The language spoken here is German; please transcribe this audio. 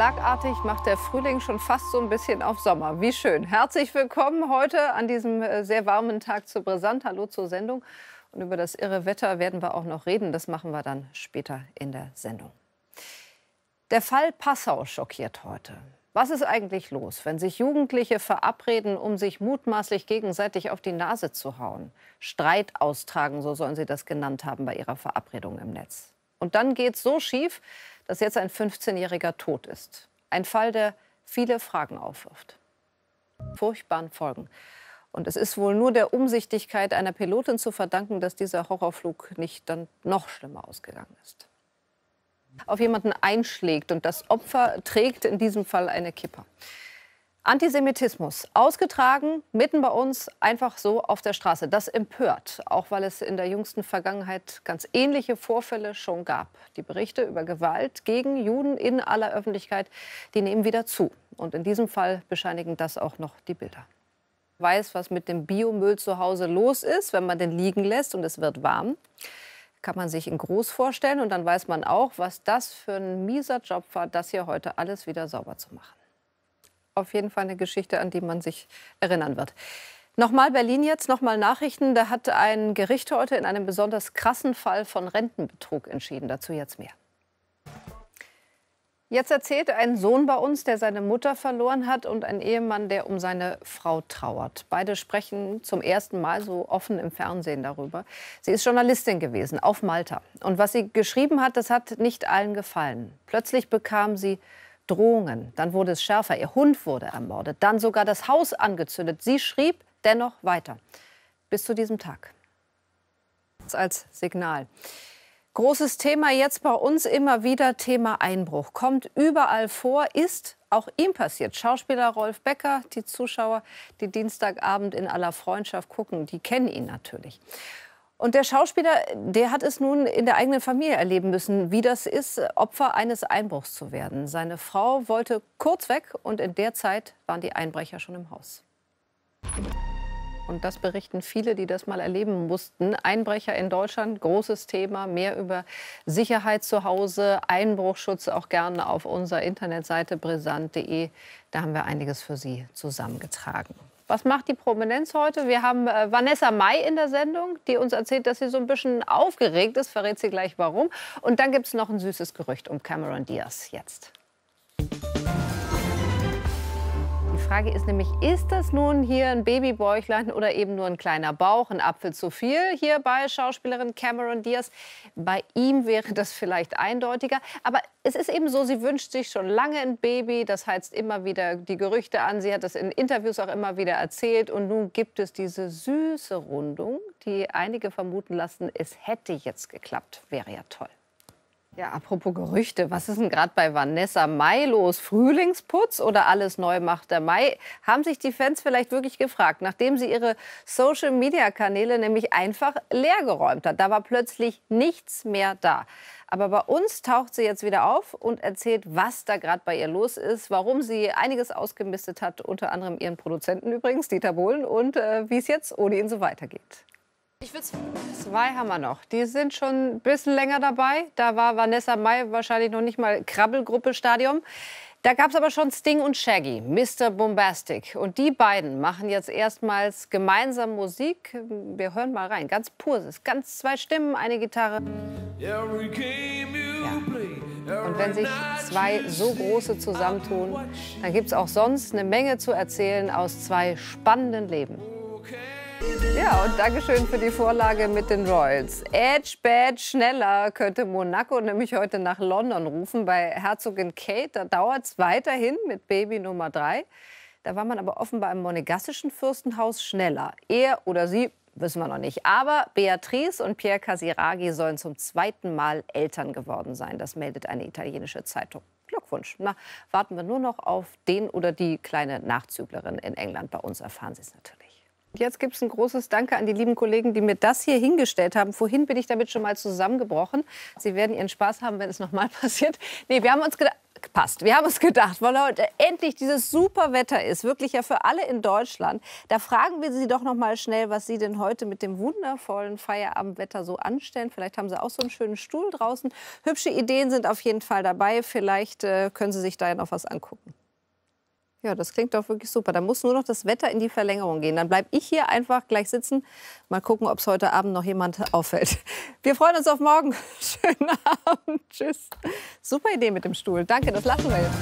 schlagartig macht der Frühling schon fast so ein bisschen auf Sommer. Wie schön. Herzlich willkommen heute an diesem äh, sehr warmen Tag zu Brisant. Hallo zur Sendung. Und über das irre Wetter werden wir auch noch reden. Das machen wir dann später in der Sendung. Der Fall Passau schockiert heute. Was ist eigentlich los, wenn sich Jugendliche verabreden, um sich mutmaßlich gegenseitig auf die Nase zu hauen? Streit austragen, so sollen sie das genannt haben bei ihrer Verabredung im Netz. Und dann geht es so schief, dass jetzt ein 15-Jähriger tot ist. Ein Fall, der viele Fragen aufwirft. Furchtbaren Folgen. Und es ist wohl nur der Umsichtigkeit einer Pilotin zu verdanken, dass dieser Horrorflug nicht dann noch schlimmer ausgegangen ist. Auf jemanden einschlägt und das Opfer trägt in diesem Fall eine Kipper. Antisemitismus, ausgetragen, mitten bei uns, einfach so auf der Straße. Das empört, auch weil es in der jüngsten Vergangenheit ganz ähnliche Vorfälle schon gab. Die Berichte über Gewalt gegen Juden in aller Öffentlichkeit, die nehmen wieder zu. Und in diesem Fall bescheinigen das auch noch die Bilder. Weiß, was mit dem Biomüll zu Hause los ist, wenn man den liegen lässt und es wird warm kann man sich in groß vorstellen. Und dann weiß man auch, was das für ein mieser Job war, das hier heute alles wieder sauber zu machen auf jeden Fall eine Geschichte, an die man sich erinnern wird. Nochmal Berlin jetzt, nochmal Nachrichten. Da hat ein Gericht heute in einem besonders krassen Fall von Rentenbetrug entschieden. Dazu jetzt mehr. Jetzt erzählt ein Sohn bei uns, der seine Mutter verloren hat und ein Ehemann, der um seine Frau trauert. Beide sprechen zum ersten Mal so offen im Fernsehen darüber. Sie ist Journalistin gewesen auf Malta. Und was sie geschrieben hat, das hat nicht allen gefallen. Plötzlich bekam sie Drohungen. Dann wurde es schärfer. Ihr Hund wurde ermordet. Dann sogar das Haus angezündet. Sie schrieb dennoch weiter. Bis zu diesem Tag. Als Signal. Großes Thema jetzt bei uns immer wieder Thema Einbruch. Kommt überall vor, ist auch ihm passiert. Schauspieler Rolf Becker, die Zuschauer, die Dienstagabend in aller Freundschaft gucken, die kennen ihn natürlich. Und der Schauspieler, der hat es nun in der eigenen Familie erleben müssen, wie das ist, Opfer eines Einbruchs zu werden. Seine Frau wollte kurz weg und in der Zeit waren die Einbrecher schon im Haus. Und das berichten viele, die das mal erleben mussten. Einbrecher in Deutschland, großes Thema. Mehr über Sicherheit zu Hause, Einbruchschutz auch gerne auf unserer Internetseite brisant.de. Da haben wir einiges für Sie zusammengetragen. Was macht die Prominenz heute? Wir haben äh, Vanessa May in der Sendung, die uns erzählt, dass sie so ein bisschen aufgeregt ist. Verrät sie gleich warum. Und dann gibt es noch ein süßes Gerücht um Cameron Diaz jetzt. Frage ist nämlich, ist das nun hier ein Babybäuchlein oder eben nur ein kleiner Bauch, ein Apfel zu viel hier bei Schauspielerin Cameron Diaz? Bei ihm wäre das vielleicht eindeutiger. Aber es ist eben so, sie wünscht sich schon lange ein Baby. Das heizt immer wieder die Gerüchte an. Sie hat das in Interviews auch immer wieder erzählt. Und nun gibt es diese süße Rundung, die einige vermuten lassen, es hätte jetzt geklappt. Wäre ja toll. Ja, apropos Gerüchte, was ist denn gerade bei Vanessa Mai los? Frühlingsputz oder alles neu macht der Mai? Haben sich die Fans vielleicht wirklich gefragt, nachdem sie ihre Social-Media-Kanäle nämlich einfach leergeräumt hat. Da war plötzlich nichts mehr da. Aber bei uns taucht sie jetzt wieder auf und erzählt, was da gerade bei ihr los ist, warum sie einiges ausgemistet hat, unter anderem ihren Produzenten übrigens, Dieter Bohlen, und äh, wie es jetzt ohne ihn so weitergeht. Ich würde zwei haben wir noch. Die sind schon ein bisschen länger dabei. Da war Vanessa May wahrscheinlich noch nicht mal Krabbelgruppe-Stadium. Da gab es aber schon Sting und Shaggy, Mr. Bombastic. Und die beiden machen jetzt erstmals gemeinsam Musik. Wir hören mal rein. Ganz pur. Ganz zwei Stimmen, eine Gitarre. Ja. Und wenn sich zwei so große zusammentun, dann gibt es auch sonst eine Menge zu erzählen aus zwei spannenden Leben. Ja, und Dankeschön für die Vorlage mit den Royals. Edge, Badge, schneller könnte Monaco nämlich heute nach London rufen. Bei Herzogin Kate, da dauert es weiterhin mit Baby Nummer 3. Da war man aber offenbar im monegassischen Fürstenhaus schneller. Er oder sie wissen wir noch nicht. Aber Beatrice und Pierre Casiraghi sollen zum zweiten Mal Eltern geworden sein. Das meldet eine italienische Zeitung. Glückwunsch. Na, warten wir nur noch auf den oder die kleine Nachzüglerin in England. Bei uns erfahren Sie es natürlich. Jetzt gibt es ein großes Danke an die lieben Kollegen, die mir das hier hingestellt haben. Vorhin bin ich damit schon mal zusammengebrochen. Sie werden ihren Spaß haben, wenn es nochmal passiert. Nee, wir haben uns gedacht, passt. Wir haben es gedacht, weil heute endlich dieses super Wetter ist, wirklich ja für alle in Deutschland. Da fragen wir Sie doch noch mal schnell, was Sie denn heute mit dem wundervollen Feierabendwetter so anstellen. Vielleicht haben Sie auch so einen schönen Stuhl draußen. Hübsche Ideen sind auf jeden Fall dabei. Vielleicht äh, können Sie sich da ja noch was angucken. Ja, das klingt doch wirklich super. Da muss nur noch das Wetter in die Verlängerung gehen. Dann bleibe ich hier einfach gleich sitzen. Mal gucken, ob es heute Abend noch jemand auffällt. Wir freuen uns auf morgen. Schönen Abend. Tschüss. Super Idee mit dem Stuhl. Danke, das lassen wir jetzt.